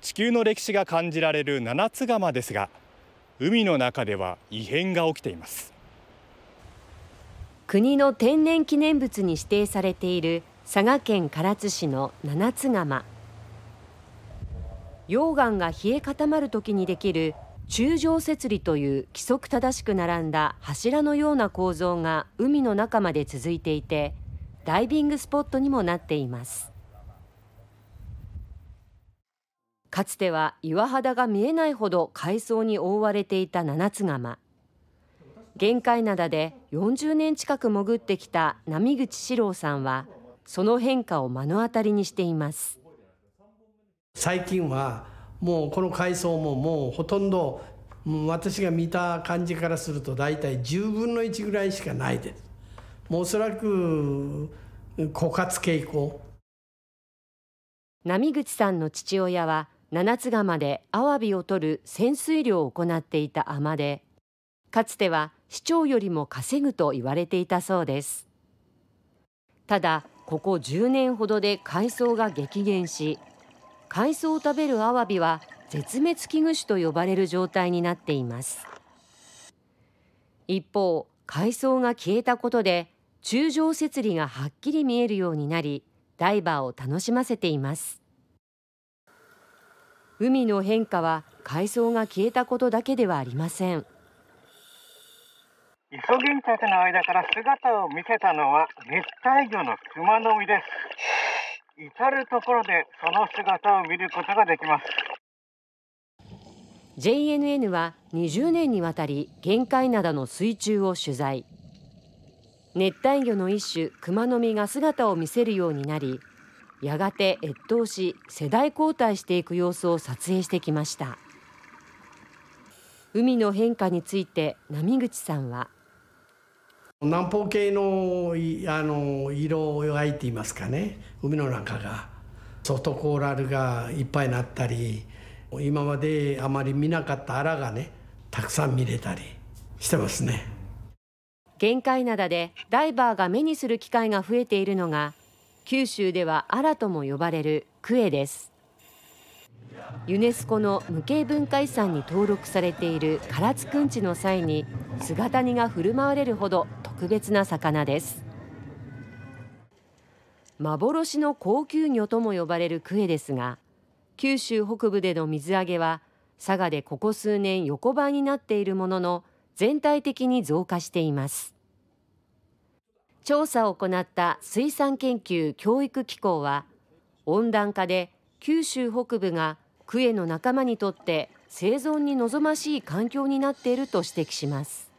地球の歴史が感じられる七つ釜ですが海の中では異変が起きています国の天然記念物に指定されている佐賀県唐津市の七つ釜溶岩が冷え固まる時にできる柱状節理という規則正しく並んだ柱のような構造が海の中まで続いていてダイビングスポットにもなっていますかつては岩肌が見えないほど海藻に覆われていた七つ釜玄界灘で40年近く潜ってきた波口史郎さんはその変化を目の当たりにしています最近はもうこの海藻ももうほとんど私が見た感じからすると大体10分の1ぐらいしかないですもうおそらく枯渇傾向波口さんの父親は七つ釜でアワビを取る潜水漁を行っていた海でかつては市長よりも稼ぐと言われていたそうですただここ10年ほどで海藻が激減し海藻を食べるアワビは絶滅危惧種と呼ばれる状態になっています一方海藻が消えたことで柱状節理がはっきり見えるようになりダイバーを楽しませています海の変化は海藻が消えたことだけではありませんイソギンチャクの間から姿を見せたのは熱帯魚のクマノミです至る所でその姿を見ることができます JNN は20年にわたり玄界灘の水中を取材熱帯魚の一種クマノミが姿を見せるようになりやがて越冬し世代交代していく様子を撮影してきました海の変化について波口さんは南方系のあの色を描いていますかね海の中が外コーラルがいっぱいなったり今まであまり見なかったアラがねたくさん見れたりしてますね限界灘でダイバーが目にする機会が増えているのが九州ではアラとも呼ばれるクエですユネスコの無形文化遺産に登録されている唐津くんちの際に姿煮が振る舞われるほど特別な魚です幻の高級魚とも呼ばれるクエですが九州北部での水揚げは佐賀でここ数年横ばいになっているものの全体的に増加しています調査を行った水産研究教育機構は温暖化で九州北部がクエの仲間にとって生存に望ましい環境になっていると指摘します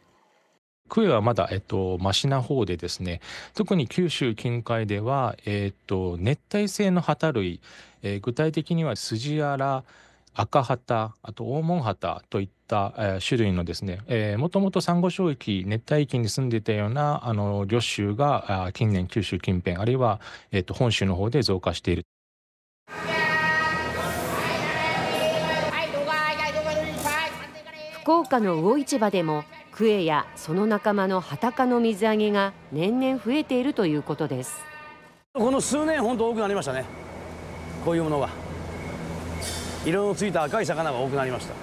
クエはまだ、えっと、マシな方でですね、特に九州近海では、えっと、熱帯性の旗類、えー、具体的にはスジアラ、赤旗、あと黄門旗といった、えー、種類のですね、えー、もともと珊瑚礁域、熱帯域に住んでいたようなあの魚種が近年九州近辺、あるいは、えーと、本州の方で増加している。福岡の魚市場でもクエやその仲間のハタカの水揚げが年々増えているということですこの数年本当多くなりましたねこういうものが。色のついた赤い魚が多くなりました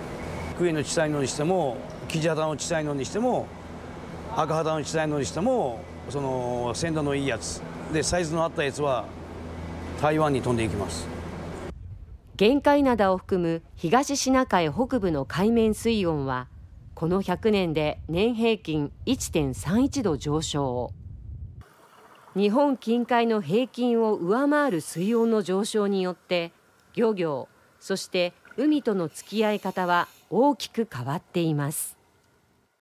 クエの地裁のにしてもキジハタの地裁のにしても赤肌の地裁のにしてもその鮮度のいいやつでサイズのあったやつは台湾に飛んでいきます玄界灘を含む東シナ海北部の海面水温はこの100年で年平均1.31度上昇日本近海の平均を上回る水温の上昇によって漁業そして海との付き合い方は大きく変わっています